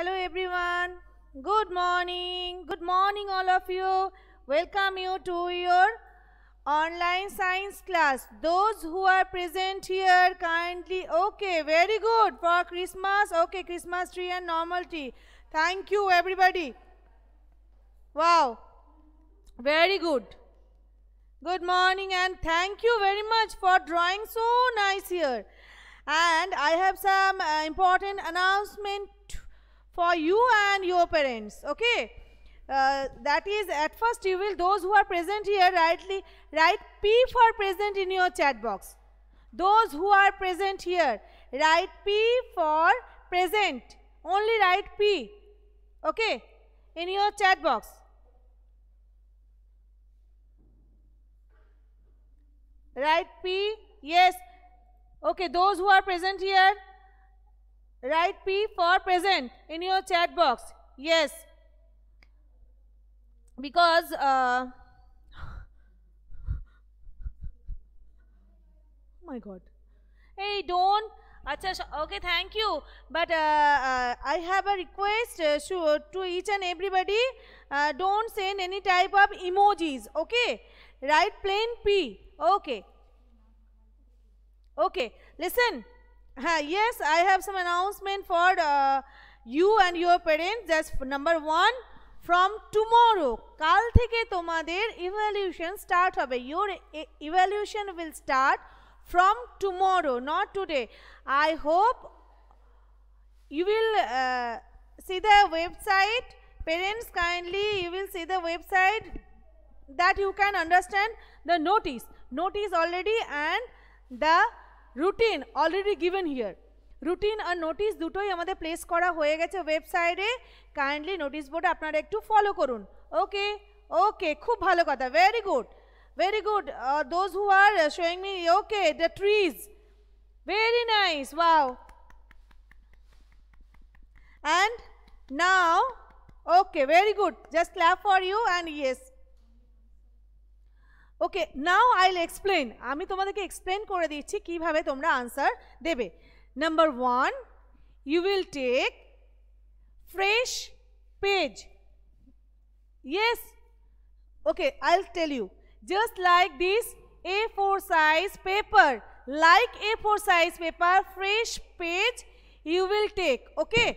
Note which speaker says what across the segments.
Speaker 1: Hello everyone. Good morning. Good morning all of you. Welcome you to your online science class. Those who are present here kindly. Okay, very good. For Christmas, okay, Christmas tree and normal tree. Thank you everybody. Wow. Very good. Good morning and thank you very much for drawing so nice here. And I have some uh, important announcement for you and your parents. Okay. Uh, that is at first you will those who are present here rightly write P for present in your chat box. Those who are present here write P for present. Only write P. Okay. In your chat box. Write P? Yes. Okay, those who are present here, Write P for present in your chat box. Yes. Because uh, oh my god. Hey, don't. okay, thank you. But uh, uh, I have a request sure, uh, to each and everybody. Uh, don't send any type of emojis. Okay. Write plain P. Okay. Okay. Listen yes, I have some announcement for uh, you and your parents. That's number one. From tomorrow, কাল থেকে তোমাদের evaluation start হবে Your evaluation will start from tomorrow, not today. I hope you will uh, see the website parents kindly you will see the website that you can understand the notice notice already and the routine already given here routine আর notice দুটোই আমাদের place করা হয়ে গেছে ওয়েবসাইটে kindly notice board আপনারা একটু follow করুন ওকে ওকে খুব ভালো কথা very good very good those who are showing me okay the trees very nice wow and now okay very good just clap for you and yes okay now I explain तुम्हारे explain कर दीची कि भाव तुम्हारा answer देवे number one you will take fresh page yes okay I will tell you just like this A four size paper like A four size paper fresh page you will take okay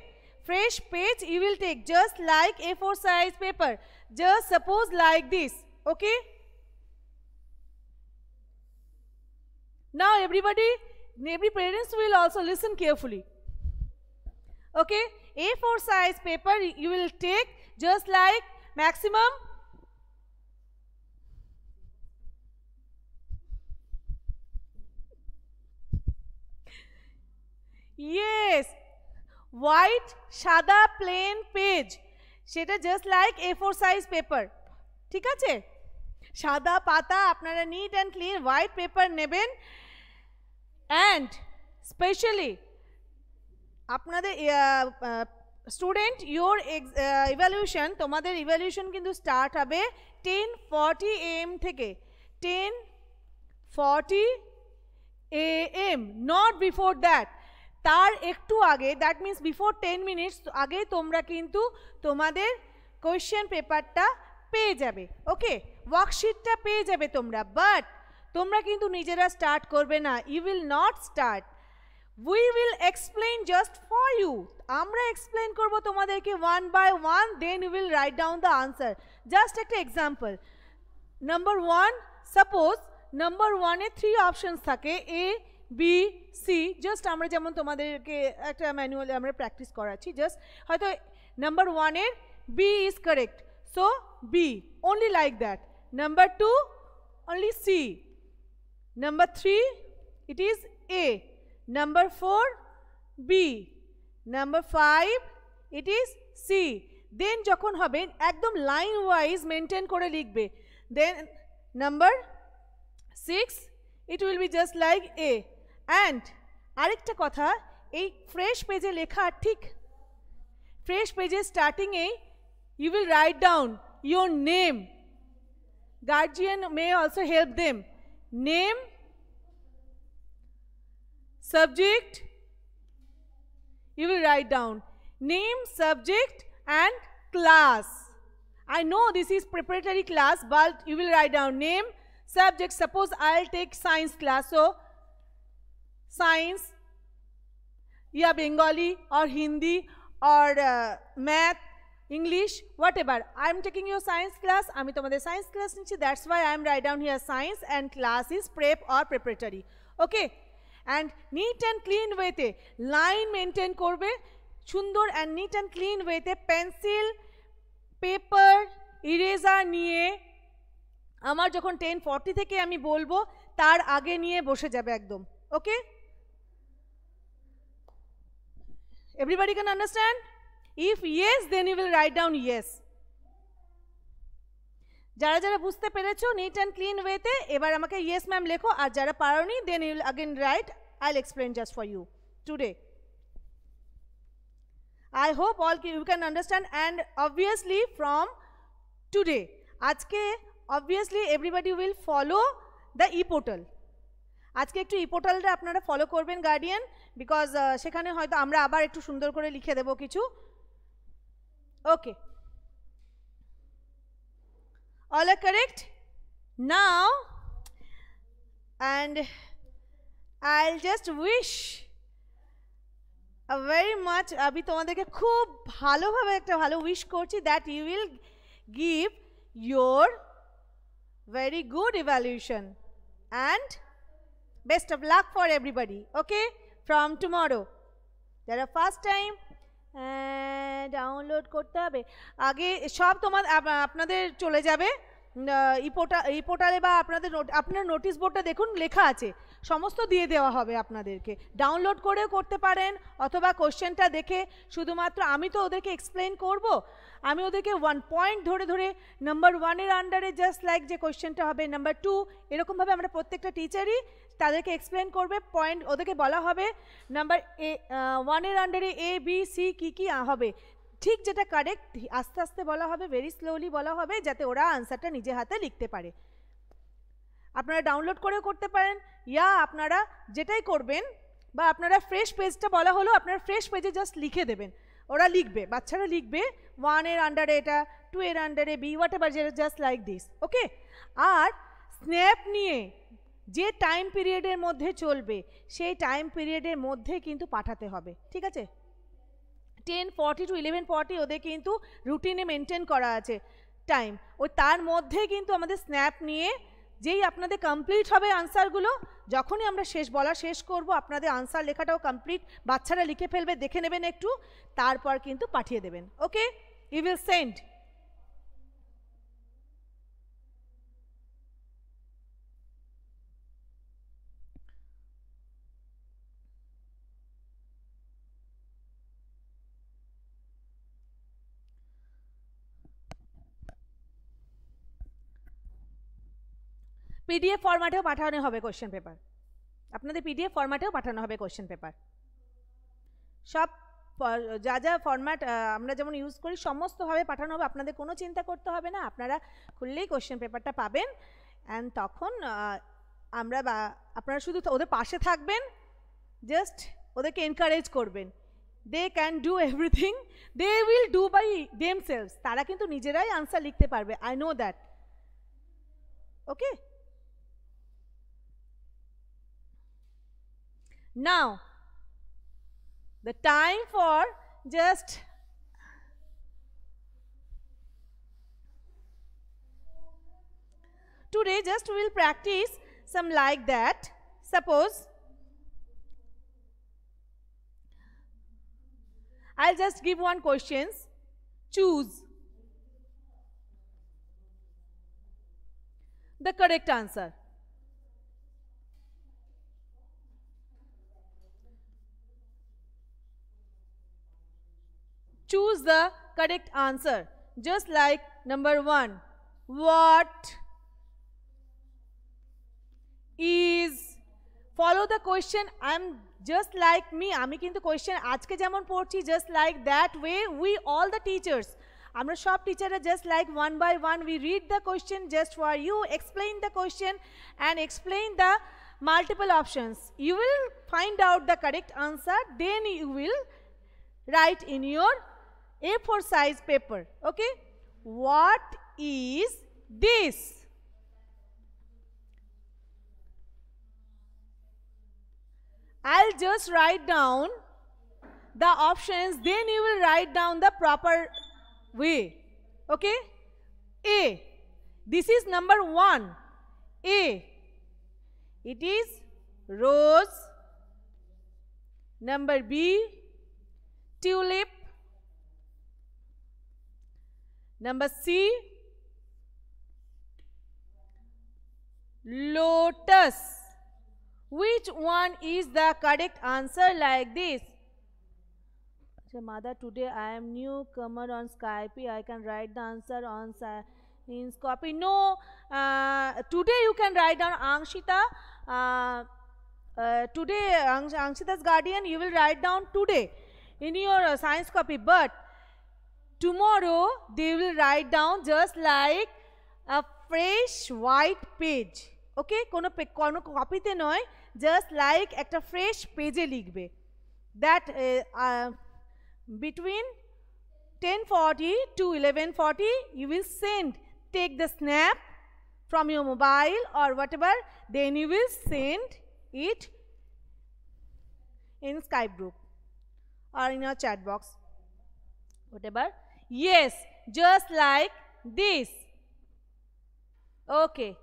Speaker 1: fresh page you will take just like A four size paper just suppose like this okay Now everybody, every parents will also listen carefully. Okay, A4 size paper you will take just like maximum yes white সাদা plain page সেটা just like A four size paper ঠিক আছে সাদা পাতা আপনারা neat and clean white paper নেবেন and specially আপনাদের student your evaluation তোমাদের ইভ্যালুয়েশন কিন্তু স্টার্ট হবে টেন ফর্টি এম থেকে ten forty A M not before that তার একটু আগে that means before ten minutes আগে তোমরা কিন্তু তোমাদের কোয়েশ্চেন পেপারটা পেয়ে যাবে ওকে ওয়ার্কশিটটা পেয়ে যাবে তোমরা বাট তোমরা কিন্তু নিজেরা স্টার্ট করবে না you will not start we will explain just for you আমরা এক্সপ্লেন করব তোমাদেরকে one by one then you will write down the answer just একটা example number one suppose number ওয়ানে থ্রি অপশানস থাকে এ বি সি জাস্ট আমরা যেমন তোমাদেরকে একটা ম্যানুয়াল আমরা প্র্যাকটিস করাচ্ছি জাস্ট হয়তো নাম্বার ওয়ানের B is correct so B only like that number two only C Number 3, it is A. Number 4, B. Number 5, it is C. Then যখন হবে একদম লাইন ওয়াইজ মেনটেন করে লিখবে then number six it will be just like A and আরেকটা কথা এই fresh পেজে লেখা ঠিক ফ্রেশ পেজের স্টার্টিংয়ে you will write down your name guardian may also help them name, subject, you will write down name, subject and class. I know this is preparatory class, but you will write down name, subject. Suppose I'll take science class. So, science, yeah, Bengali or Hindi or uh, math English, whatever. I am taking your science class. আমি তোমাদের science class নিচ্ছি. That's why I am write down here science and class is prep or preparatory. Okay. And neat and clean ওয়েতে line maintain করবে সুন্দর and neat and clean ওয়েতে pencil paper eraser নিয়ে আমার যখন টেন ফর্টি থেকে আমি বলবো তার আগে নিয়ে বসে যাবে একদম okay everybody can understand if yes then you will write down yes. যারা যারা বুঝতে পেরেছো নিট অ্যান্ড ক্লিন ওয়েতে এবার আমাকে ইয়েস ম্যাম লেখো আর যারা পারোনি then you'll again write I'll will explain just for you today I hope all you can understand and obviously from today আজকে obviously everybody will follow the E portal আজকে একটু ই পোর্টালটা আপনারা ফলো করবেন guardian because সেখানে হয়তো আমরা আবার একটু সুন্দর করে লিখে দেবো কিছু Okay. All are correct? Now, and I'll just wish a very much, abhi আমি khub bhalo bhabe ekta bhalo wish korchi that you will give your very good evaluation and best of luck for everybody, okay, from tomorrow. There are first time, download হ্যাঁ, করতে হবে আগে সব তোমার আপনাদের চলে যাবে ই পোর্টালে বা আপনাদের আপনার নোটিশ বোর্ডটা দেখুন লেখা আছে সমস্ত দিয়ে দেওয়া হবে আপনাদেরকে ডাউনলোড করেও করতে পারেন অথবা কোশ্চেনটা দেখে শুধুমাত্র আমি তো ওদেরকে এক্সপ্লেন করব আমি ওদেরকে ওয়ান পয়েন্ট ধরে ধরে নাম্বার ওয়ানের আন্ডারে জাস্ট লাইক যে কোশ্চেনটা হবে নাম্বার টু এরকমভাবে আমরা প্রত্যেকটা টিচারই তাদেরকে এক্সপ্লেন করবে পয়েন্ট ওদেরকে বলা হবে নাম্বার এ ওয়ানের আন্ডারে এ বি সি কী কী হবে ঠিক যেটা কারেক্ট আস্তে আস্তে বলা হবে ভেরি স্লোলি বলা হবে যাতে ওরা আনসারটা নিজে হাতে লিখতে পারে আপনারা ডাউনলোড করেও করতে পারেন ইয়া আপনারা যেটাই করবেন বা আপনারা ফ্রেশ পেজটা বলা হলো আপনারা ফ্রেশ পেজে জাস্ট লিখে দেবেন ওরা লিখবে বাচ্চারা লিখবে ওয়ানের আন্ডারে এটা টু এর আন্ডারে B whatever just like this okay আর স্ন্যাপ নিয়ে যে টাইম পিরিয়ডের মধ্যে চলবে সেই টাইম পিরিয়ডের মধ্যে কিন্তু পাঠাতে হবে ঠিক আছে ten forty to eleven forty ওদের কিন্তু রুটিনে মেনটেন করা আছে টাইম ওই তার মধ্যে কিন্তু আমাদের স্ন্যাপ নিয়ে যেই আপনাদের কমপ্লিট হবে আনসারগুলো যখনই আমরা শেষ বলা শেষ করব আপনাদের আনসার লেখাটাও কমপ্লিট বাচ্চারা লিখে ফেলবে দেখে নেবেন একটু তারপর কিন্তু পাঠিয়ে দেবেন okay you will send PDF ফরম্যাটেও পাঠানো হবে কোশ্চেন পেপার আপনাদের পিডিএফ ফরম্যাটেও পাঠানো হবে কোশ্চেন পেপার সব যা যা ফরম্যাট আমরা যেমন ইউজ করি সমস্তভাবে পাঠানো হবে আপনাদের কোনো চিন্তা করতে হবে না আপনারা খুললেই কোশ্চেন পেপারটা পাবেন অ্যান্ড তখন আমরা বা আপনারা শুধু ওদের পাশে থাকবেন জাস্ট ওদেরকে এনকারেজ করবেন they can do everything they will do by themselves তারা কিন্তু নিজেরাই আনসার লিখতে পারবে I know that okay Now, the time for just today just we will practice some like that suppose I'll just give one questions choose the correct answer choose the correct answer. Just like number one, what is, follow the question, I'm just like me, I'm আমি কিন্তু question আজকে Just like that way, we all the teachers. I'm আমরা সব টিচাররা just like one by one we read the question just for you explain the question and explain the multiple options. You will find out the correct answer, then you will write in your a4 size paper. Okay. What is this? I'll just write down the options then you will write down the proper way. Okay. A. This is number 1. A. It is rose. Number B, tulip. Number C, lotus. Which one is the correct answer like this? Mother, today I am newcomer on Skype. I can write the answer on science copy. No, uh, today you can write down Angshita. Uh, uh, today, Angshita's guardian, you will write down today in your uh, science copy. But Tomorrow, they will write down just like a fresh white page. Okay কোনো কোনো কপিতে নয় just like একটা fresh পেজে লিখবে That uh, uh, between 1040 to 1140 you will send take the snap from your mobile or whatever then you will send it in skype group or in your chat box whatever Yes, just like this. Okay.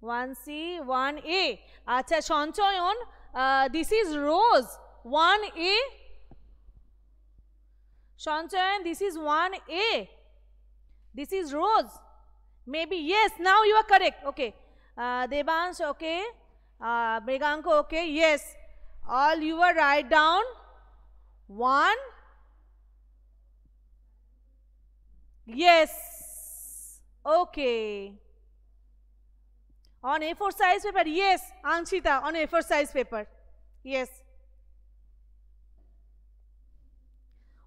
Speaker 1: 1C, 1A. Acha, Shanchayon, uh, this is rose. 1A. Shanchayon, this is 1A. This is rose. Maybe, yes, now you are correct. Okay. Uh, Devansh, okay. Uh, okay. Yes. All you are write down. 1 Yes. Okay. On A4 size paper, yes. Anshita, on A4 size paper. Yes.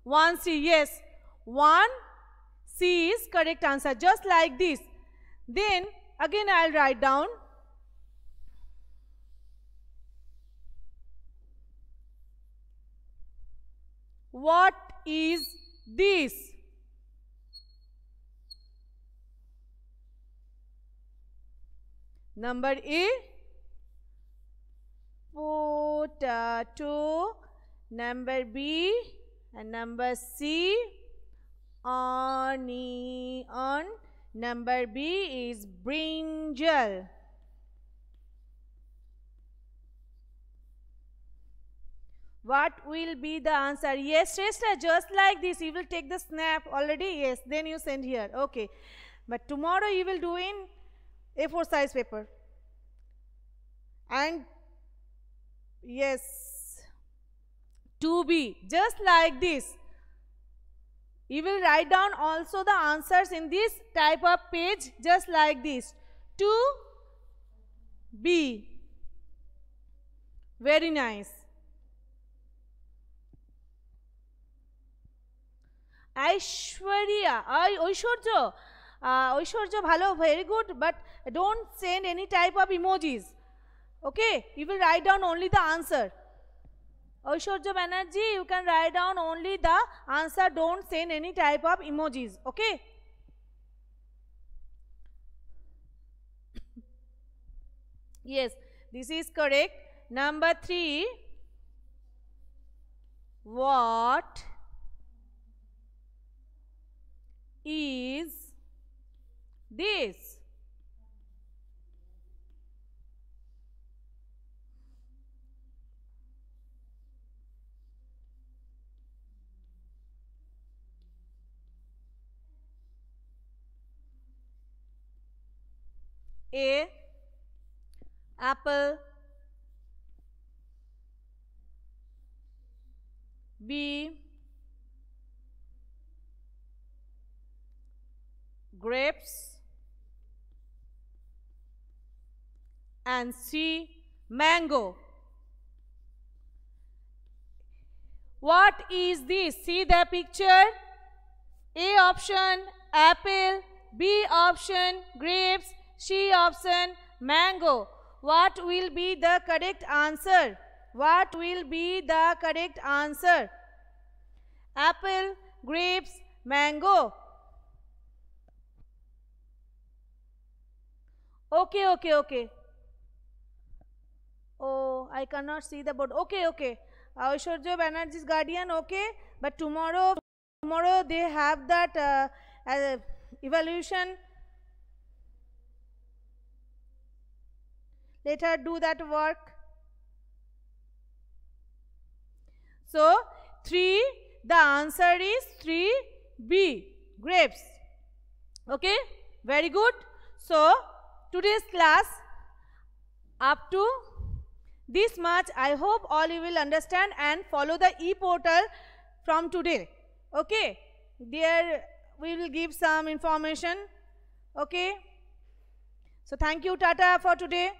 Speaker 1: 1C, yes. 1C is correct answer, just like this. Then, again I will write down. What is this? Number A, potato. Number B and number C, onion. Number B is brinjal. What will be the answer? Yes, Shrestha, just like this, you will take the snap already. Yes, then you send here. Okay. But tomorrow you will do in a4 size paper. And yes, to B just like this. You will write down also the answers in this type of page just like this. To B, Very nice. Aishwarya, Aishwarya uh, Aishwarya Bhalo, very good, but don't send any type of emojis. Okay, you will write down only the answer. Aishwarya energy. you can write down only the answer. Don't send any type of emojis. Okay. yes, this is correct. Number three. What is this. A apple B grapes and C, mango. What is this? See the picture? A option, apple. B option, grapes. C option, mango. What will be the correct answer? What will be the correct answer? Apple, grapes, mango. Okay, okay, okay. Oh, I cannot see the board. Okay, okay. Aishwarya Banerjee's guardian, okay. But tomorrow, tomorrow they have that uh, uh, evaluation. Let her do that work. So, 3, the answer is 3B, grapes. Okay, very good. So, today's class up to this much I hope all you will understand and follow the e-portal from today. Okay, there we will give some information. Okay, so thank you Tata for today.